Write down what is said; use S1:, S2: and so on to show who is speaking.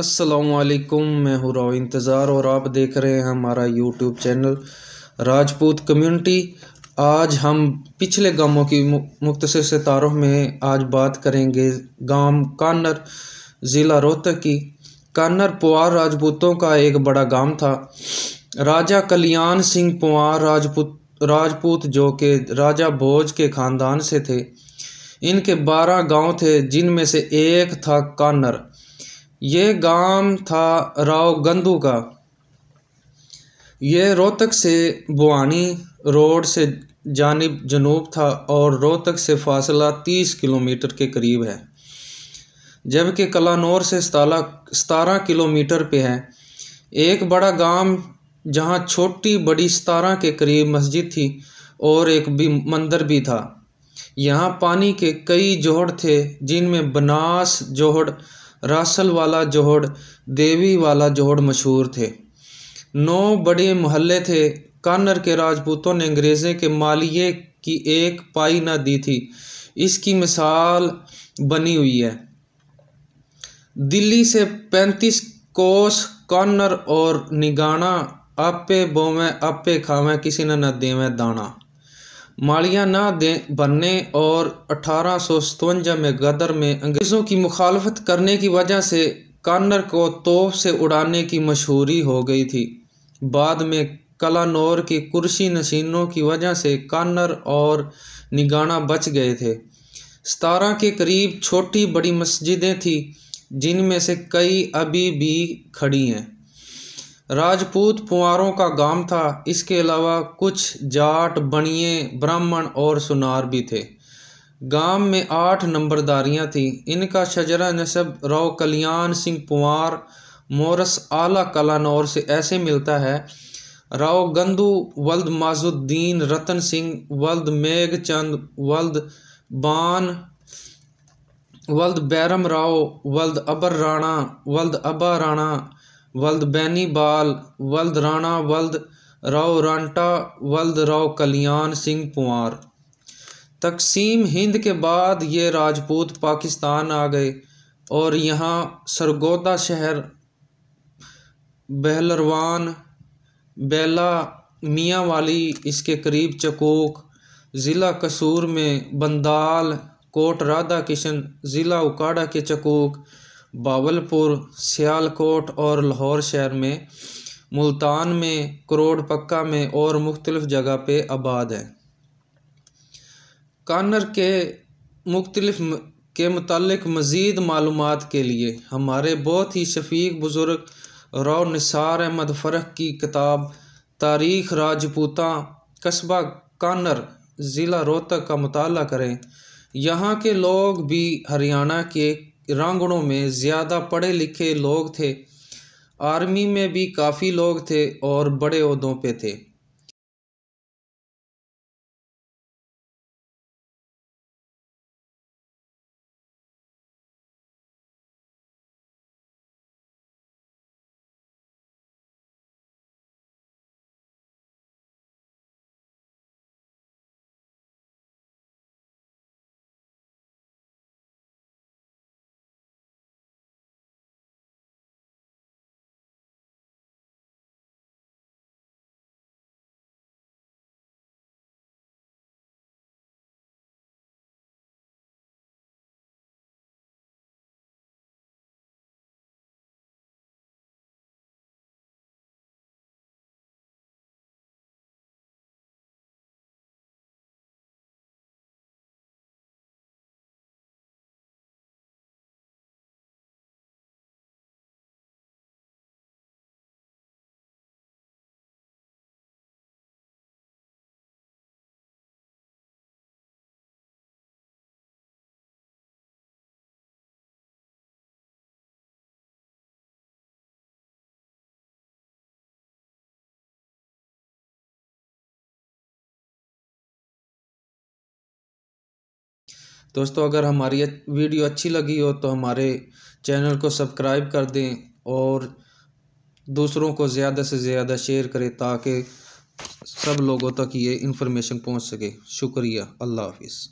S1: السلام علیکم میں راو انتظار اور آپ دیکھ رہے ہیں ہمارا یوٹیوب چینل راجپوت کمیونٹی آج ہم پچھلے گاموں کی مختصر ستاروں میں آج بات کریں گے گام کانر ضلع روہتک کی کانر پوار راجپوتوں کا ایک بڑا گام تھا راجہ کلیان سنگھ پوار راجپوت راجپوت جو کہ راجہ بھوج کے خاندان سے تھے ان کے بارہ گاؤں تھے جن میں سے ایک تھا کانر یہ گام تھا راؤ گندو کا یہ روہتک سے بوانی روڈ سے جانب جنوب تھا اور روہتک سے فاصلہ تیس کلومیٹر کے قریب ہے جبکہ کلانور سے ستارہ کلومیٹر پہ ہے ایک بڑا گام جہاں چھوٹی بڑی ستارہ کے قریب مسجد تھی اور ایک بھی مندر بھی تھا یہاں پانی کے کئی جوہڑ تھے جن میں بناس جوہڑ راسل والا جوہڑ دیوی والا جوہڑ مشہور تھے نو بڑے محلے تھے کانر کے راجپوتوں نے انگریزے کے مالیے کی ایک پائی نہ دی تھی اس کی مثال بنی ہوئی ہے دلی سے پینتیس کوس کانر اور نگانا آپے بومیں آپے کھاویں کسی نے نہ دیویں دانا مالیاں نہ دیں بننے اور اٹھارہ سو ستونجہ میں غدر میں انگریزوں کی مخالفت کرنے کی وجہ سے کانر کو توف سے اڑانے کی مشہوری ہو گئی تھی بعد میں کلانور کی کرسی نشینوں کی وجہ سے کانر اور نگانا بچ گئے تھے ستارہ کے قریب چھوٹی بڑی مسجدیں تھیں جن میں سے کئی ابھی بھی کھڑی ہیں راجپوت پنواروں کا گام تھا اس کے علاوہ کچھ جاٹ بنیے برہمن اور سنار بھی تھے گام میں آٹھ نمبرداریاں تھیں ان کا شجرا نصب رو کلیان سنگھ پنوار مورس آلہ کلانور سے ایسے ملتا ہے راؤ گندو ولد الدین رتن سنگھ ولد میگ چند ولد بان ولد بیرم راؤ ولد ابر رانا ولد ابا رانا ولد بینی بال ولد رانا ولد راؤ رانٹا ولد راؤ کلیان سنگھ پوار تقسیم ہند کے بعد یہ راجپوت پاکستان آ گئے اور یہاں سرگودا شہر بہلروان بیلا میاں والی اس کے قریب چکوک ضلع قصور میں بندال کوٹ رادھا کشن ضلع اکاڑا کے چکوک باول پور سیالکوٹ اور لاہور شہر میں ملتان میں کروڑ پکا میں اور مختلف جگہ پہ آباد ہیں کانر کے مختلف کے متعلق مزید معلومات کے لیے ہمارے بہت ہی شفیق بزرگ رو نثار احمد فرح کی کتاب تاریخ راجپوتا قصبہ کانر ضلع روہتک کا مطالعہ کریں یہاں کے لوگ بھی ہریانہ کے رانگڑوں میں زیادہ پڑھے لکھے لوگ تھے آرمی میں بھی کافی لوگ تھے اور بڑے عہدوں پہ تھے دوستو اگر ہماری ویڈیو اچھی لگی ہو تو ہمارے چینل کو سبسکرائب کر دیں اور دوسروں کو زیادہ سے زیادہ شیئر کریں تاکہ سب لوگوں تک یہ انفارمیشن پہنچ سکے شکریہ اللہ حافظ